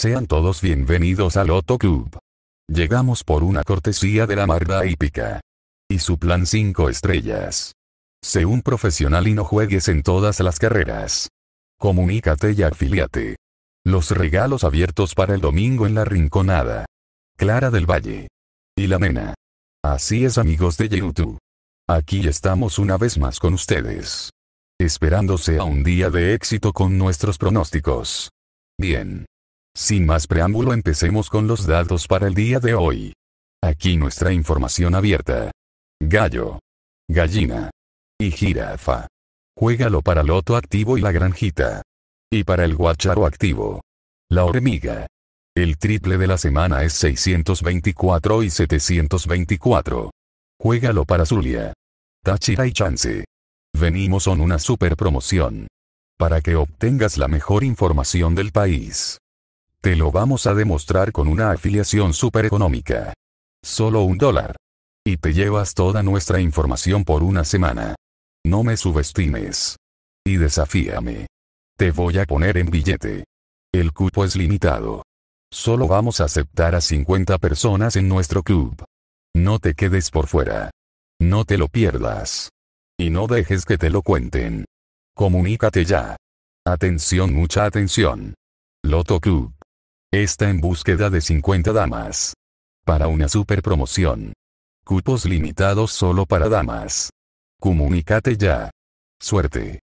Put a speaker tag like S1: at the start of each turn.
S1: Sean todos bienvenidos al Loto Club. Llegamos por una cortesía de la Marda Hípica. Y su plan 5 estrellas. Sé un profesional y no juegues en todas las carreras. Comunícate y afiliate. Los regalos abiertos para el domingo en la Rinconada. Clara del Valle. Y la nena. Así es amigos de YouTube. Aquí estamos una vez más con ustedes. Esperándose a un día de éxito con nuestros pronósticos. Bien. Sin más preámbulo empecemos con los datos para el día de hoy. Aquí nuestra información abierta. Gallo. Gallina. Y jirafa. Juégalo para loto activo y la granjita. Y para el guacharo activo. La hormiga. El triple de la semana es 624 y 724. Juégalo para Zulia. Tachira y Chance. Venimos con una super promoción. Para que obtengas la mejor información del país. Te lo vamos a demostrar con una afiliación súper económica. Solo un dólar. Y te llevas toda nuestra información por una semana. No me subestimes. Y desafíame. Te voy a poner en billete. El cupo es limitado. Solo vamos a aceptar a 50 personas en nuestro club. No te quedes por fuera. No te lo pierdas. Y no dejes que te lo cuenten. Comunícate ya. Atención, mucha atención. Loto Club. Está en búsqueda de 50 damas. Para una super promoción. Cupos limitados solo para damas. Comunícate ya. Suerte.